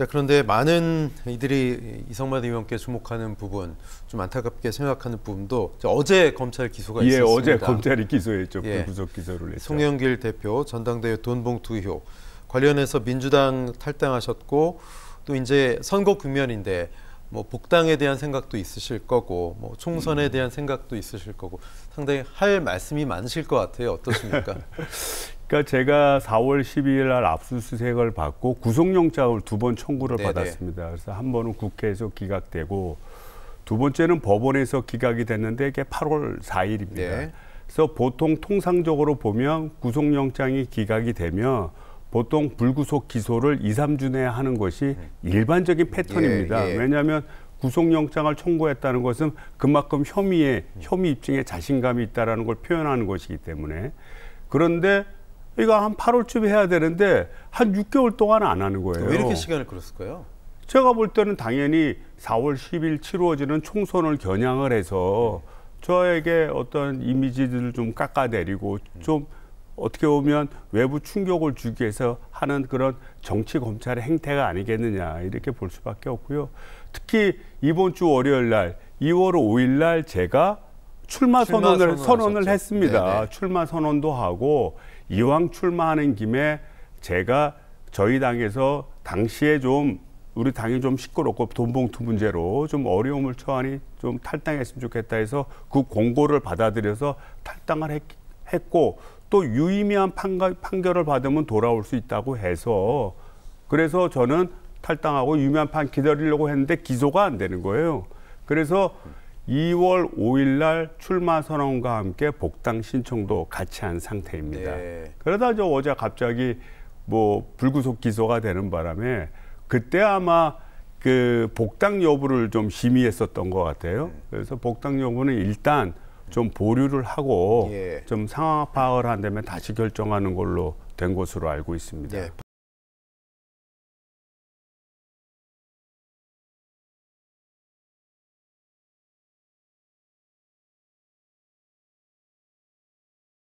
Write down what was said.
자 그런데 많은 이들이 이성만 의원께 주목하는 부분, 좀 안타깝게 생각하는 부분도 어제 검찰 기소가 예, 있었습니다. 어제 검찰이 기소했죠. 예. 불구속 그 기소를 했죠. 송영길 대표 전당대회 돈봉투 의혹 관련해서 민주당 탈당하셨고 또 이제 선거 국면인데 뭐 복당에 대한 생각도 있으실 거고 뭐 총선에 음. 대한 생각도 있으실 거고 상당히 할 말씀이 많으실 것 같아요. 어떠십니까? 그러니까 제가 4월 12일 날 압수수색을 받고 구속영장을 두 번 청구를 네네. 네. 받았습니다. 그래서 한 번은 국회에서 기각되고 두 번째는 법원에서 기각이 됐는데 이게 8월 4일입니다. 네. 그래서 보통 통상적으로 보면 구속영장이 기각이 되면 보통 불구속 기소를 2, 3주 내에 하는 것이 일반적인 패턴입니다. 예, 예. 왜냐하면 구속영장을 청구했다는 것은 그만큼 혐의에 혐의 입증에 자신감이 있다는걸 표현하는 것이기 때문에 그런데 이거 그러니까 한 8월쯤에 해야 되는데 한 6개월 동안 안 하는 거예요. 왜 이렇게 시간을 끌었을까요? 제가 볼 때는 당연히 4월 10일 치루어지는 총선을 겨냥을 해서 저에게 어떤 이미지들을 좀 깎아내리고 좀 어떻게 보면 외부 충격을 주기 위해서 하는 그런 정치 검찰의 행태가 아니겠느냐 이렇게 볼 수밖에 없고요. 특히 이번 주 월요일 날 2월 5일 날 제가 출마 선언을 선언을 하셨죠. 했습니다. 네네. 네. 출마 선언도 하고 이왕 출마하는 김에 제가 저희 당에서 당시에 좀 우리 당이 좀 시끄럽고 돈봉투 문제로 좀 어려움을 처하니 좀 탈당했으면 좋겠다 해서 그 공고를 받아들여서 탈당을 했, 했고 또 유의미한 판가, 판결을 받으면 돌아올 수 있다고 해서 그래서 저는 탈당하고 유의미한판 기다리려고 했는데 기소가 안 되는 거예요. 그래서 2월 5일 날 출마 선언과 함께 복당 신청도 같이 한 상태입니다. 네. 그러다 저 어제 갑자기 뭐 불구속 기소가 되는 바람에 그때 아마 그 복당 여부를 좀 심의했었던 것 같아요. 네. 그래서 복당 여부는 일단 좀 보류를 하고 예. 좀 상황 파악을 한 다음에 다시 결정하는 걸로 된 것으로 알고 있습니다. 네.